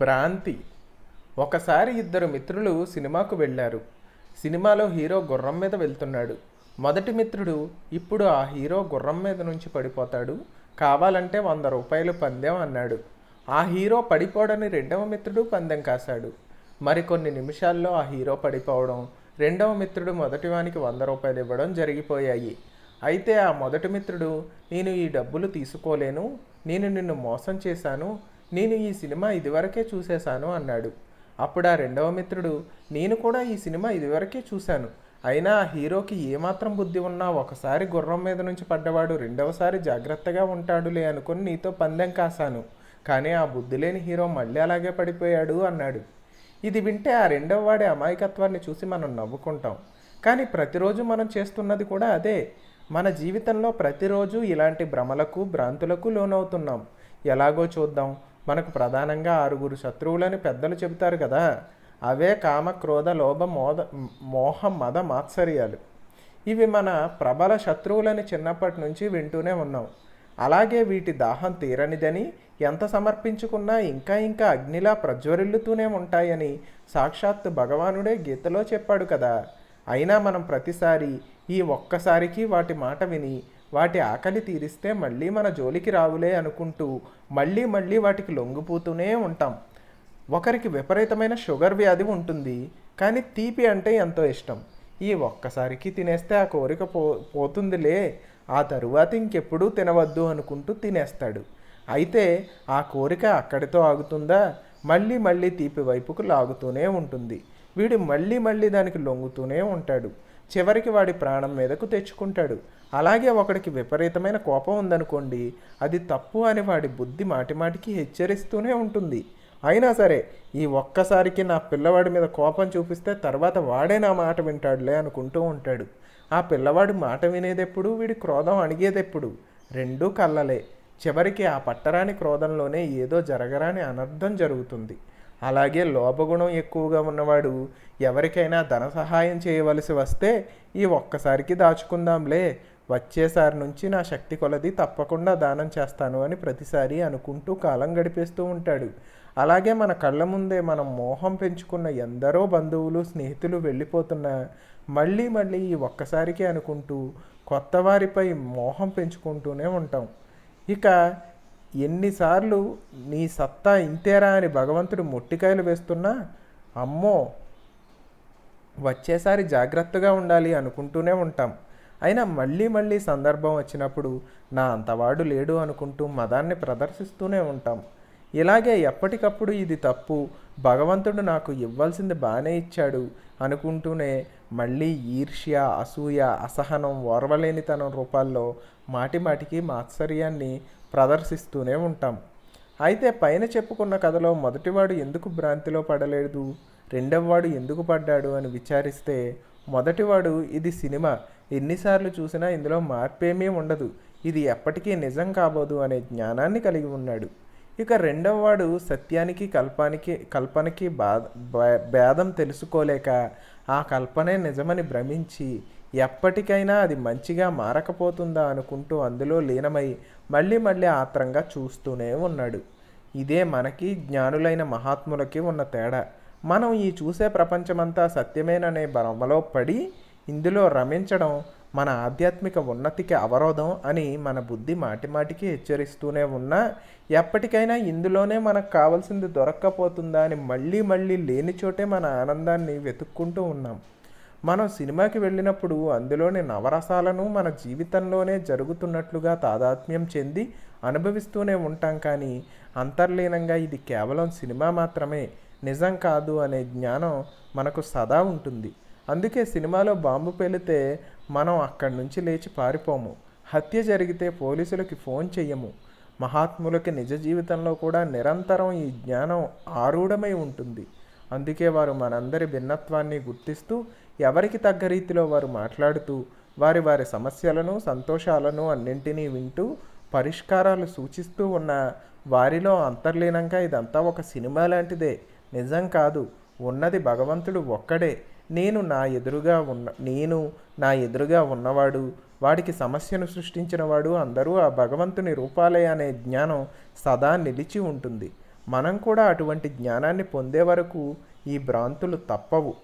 భ్రాంతి ఒకసారి ఇద్దరు మిత్రులు సినిమాకు వెళ్ళారు సినిమాలో హీరో గుర్రం మీద వెళ్తున్నాడు మొదటి మిత్రుడు ఇప్పుడు ఆ హీరో గుర్రం మీద నుంచి పడిపోతాడు కావాలంటే వంద రూపాయలు పందెం అన్నాడు ఆ హీరో పడిపోవడని రెండవ మిత్రుడు పందెం కాశాడు మరికొన్ని నిమిషాల్లో ఆ హీరో పడిపోవడం రెండవ మిత్రుడు మొదటివానికి వంద రూపాయలు ఇవ్వడం జరిగిపోయాయి అయితే ఆ మొదటి మిత్రుడు నేను ఈ డబ్బులు తీసుకోలేను నేను నిన్ను మోసం చేశాను నేను ఈ సినిమా ఇదివరకే చూసేశాను అన్నాడు అప్పుడు ఆ రెండవ మిత్రుడు నేను కూడా ఈ సినిమా ఇదివరకే చూశాను అయినా ఆ హీరోకి ఏమాత్రం బుద్ధి ఉన్నా ఒకసారి గుర్రం మీద నుంచి పడ్డవాడు రెండవసారి జాగ్రత్తగా ఉంటాడులే అనుకుని నీతో పందెం కాశాను కానీ ఆ బుద్ధి లేని హీరో మళ్ళీ అలాగే పడిపోయాడు అన్నాడు ఇది వింటే ఆ రెండవ వాడి అమాయకత్వాన్ని చూసి మనం నవ్వుకుంటాం కానీ ప్రతిరోజు మనం చేస్తున్నది కూడా అదే మన జీవితంలో ప్రతిరోజు ఇలాంటి భ్రమలకు భ్రాంతులకు లోనవుతున్నాం ఎలాగో చూద్దాం మనకు ప్రధానంగా ఆరుగురు శత్రువులని పెద్దలు చెబుతారు కదా అవే కామ క్రోధ లోభ మోద మోహ మద మాత్సర్యాలు ఇవి మన ప్రబల శత్రువులని చిన్నప్పటి నుంచి వింటూనే ఉన్నాం అలాగే వీటి దాహం తీరనిదని ఎంత సమర్పించుకున్నా ఇంకా ఇంకా అగ్నిలా ప్రజ్వరిల్లుతూనే ఉంటాయని సాక్షాత్తు భగవానుడే గీతలో చెప్పాడు కదా అయినా మనం ప్రతిసారి ఈ ఒక్కసారికి వాటి మాట విని వాటి ఆకలి తీరిస్తే మళ్ళీ మన జోలికి రావులే అనుకుంటూ మళ్ళీ మళ్ళీ వాటికి లొంగిపోతూనే ఉంటాం ఒకరికి విపరీతమైన షుగర్ వ్యాధి ఉంటుంది కానీ తీపి అంటే ఎంతో ఇష్టం ఈ ఒక్కసారికి తినేస్తే ఆ కోరిక పో పోతుందిలే ఆ తరువాత ఇంకెప్పుడూ తినవద్దు అనుకుంటూ తినేస్తాడు అయితే ఆ కోరిక అక్కడితో ఆగుతుందా మళ్ళీ మళ్ళీ తీపి వైపుకు లాగుతూనే ఉంటుంది వీడు మళ్ళీ మళ్ళీ దానికి లొంగుతూనే ఉంటాడు చివరికి వాడి ప్రాణం మీదకు తెచ్చుకుంటాడు అలాగే ఒకడికి విపరీతమైన కోపం ఉందనుకోండి అది తప్పు అని వాడి బుద్ధి మాటిమాటికి హెచ్చరిస్తూనే ఉంటుంది అయినా సరే ఈ ఒక్కసారికి నా పిల్లవాడి మీద కోపం చూపిస్తే తర్వాత వాడే నా మాట వింటాడులే అనుకుంటూ ఉంటాడు ఆ పిల్లవాడు మాట వినేదెప్పుడు వీడి క్రోధం అణిగేదెప్పుడు రెండూ కళ్ళలే చివరికి ఆ పట్టరాని క్రోధంలోనే ఏదో జరగరాని అనర్థం జరుగుతుంది అలాగే లోపగుణం ఎక్కువగా ఉన్నవాడు ఎవరికైనా ధన సహాయం చేయవలసి వస్తే ఈ ఒక్కసారికి దాచుకుందాంలే వచ్చేసారి నుంచి నా శక్తి కొలది తప్పకుండా దానం చేస్తాను అని ప్రతిసారి అనుకుంటూ కాలం గడిపేస్తూ ఉంటాడు అలాగే మన కళ్ళ ముందే మనం మోహం పెంచుకున్న ఎందరో బంధువులు స్నేహితులు వెళ్ళిపోతున్నా మళ్ళీ మళ్ళీ ఈ ఒక్కసారికి అనుకుంటూ కొత్త వారిపై మోహం పెంచుకుంటూనే ఉంటాం ఇక ఎన్నిసార్లు నీ సత్తా ఇంతేరా అని భగవంతుడు మొట్టికాయలు వేస్తున్నా అమ్మో వచ్చేసారి జాగ్రత్తగా ఉండాలి అనుకుంటూనే ఉంటాం అయినా మళ్ళీ మళ్ళీ సందర్భం వచ్చినప్పుడు నా అంతవాడు లేడు అనుకుంటూ మదాన్ని ప్రదర్శిస్తూనే ఉంటాం ఇలాగే ఎప్పటికప్పుడు ఇది తప్పు భగవంతుడు నాకు ఇవ్వాల్సింది బాగానే ఇచ్చాడు అనుకుంటూనే మళ్ళీ ఈర్ష్య అసూయ అసహనం ఓర్వలేనితనం రూపాల్లో మాటిమాటికి మాత్సర్యాన్ని ప్రదర్శిస్తూనే ఉంటాం అయితే పైన చెప్పుకున్న కథలో మొదటివాడు ఎందుకు భ్రాంతిలో పడలేదు రెండవవాడు ఎందుకు పడ్డాడు అని విచారిస్తే మొదటివాడు ఇది సినిమా ఎన్నిసార్లు చూసినా ఇందులో మార్పేమీ ఉండదు ఇది ఎప్పటికీ నిజం కాబోదు అనే జ్ఞానాన్ని కలిగి ఉన్నాడు ఇక రెండవవాడు సత్యానికి కల్పానికి కల్పనకి భేదం తెలుసుకోలేక ఆ కల్పనే నిజమని భ్రమించి ఎప్పటికైనా అది మంచిగా మారకపోతుందా అనుకుంటూ అందులో లీనమై మళ్ళీ మళ్ళీ ఆత్రంగా చూస్తూనే ఉన్నాడు ఇదే మనకి జ్ఞానులైన మహాత్ములకి ఉన్న తేడా మనం ఈ చూసే ప్రపంచమంతా సత్యమేననే భ్రమలో పడి ఇందులో రమించడం మన ఆధ్యాత్మిక ఉన్నతికి అవరోధం అని మన బుద్ధి మాటిమాటికి హెచ్చరిస్తూనే ఉన్నా ఎప్పటికైనా ఇందులోనే మనకు కావాల్సింది దొరక్కపోతుందా అని మళ్ళీ మళ్ళీ లేని చోటే మన ఆనందాన్ని వెతుక్కుంటూ ఉన్నాం మనం సినిమాకి వెళ్ళినప్పుడు అందులోని నవరసాలను మన జీవితంలోనే జరుగుతున్నట్లుగా తాదాత్మ్యం చెంది అనుభవిస్తూనే ఉంటాం కానీ అంతర్లీనంగా ఇది కేవలం సినిమా మాత్రమే నిజం కాదు అనే జ్ఞానం మనకు సదా ఉంటుంది అందుకే సినిమాలో బాంబు పేలితే మనం అక్కడి నుంచి లేచి పారిపోము హత్య జరిగితే పోలీసులకి ఫోన్ చెయ్యము మహాత్ములకి నిజ జీవితంలో కూడా నిరంతరం ఈ జ్ఞానం ఆరూఢమై ఉంటుంది అందుకే వారు మనందరి భిన్నత్వాన్ని గుర్తిస్తూ ఎవరికి తగ్గ రీతిలో వారు మాట్లాడుతూ వారి వారి సమస్యలను సంతోషాలను అన్నింటినీ వింటూ పరిష్కారాలు సూచిస్తూ ఉన్న వారిలో అంతర్లీనంగా ఇదంతా ఒక సినిమా లాంటిదే నిజం కాదు ఉన్నది భగవంతుడు ఒక్కడే నేను నా ఎదురుగా ఉన్న నేను నా ఎదురుగా ఉన్నవాడు వాడికి సమస్యను సృష్టించినవాడు అందరూ ఆ భగవంతుని రూపాలే అనే జ్ఞానం సదా నిలిచి ఉంటుంది మనం కూడా అటువంటి జ్ఞానాన్ని పొందే వరకు ఈ భ్రాంతులు తప్పవు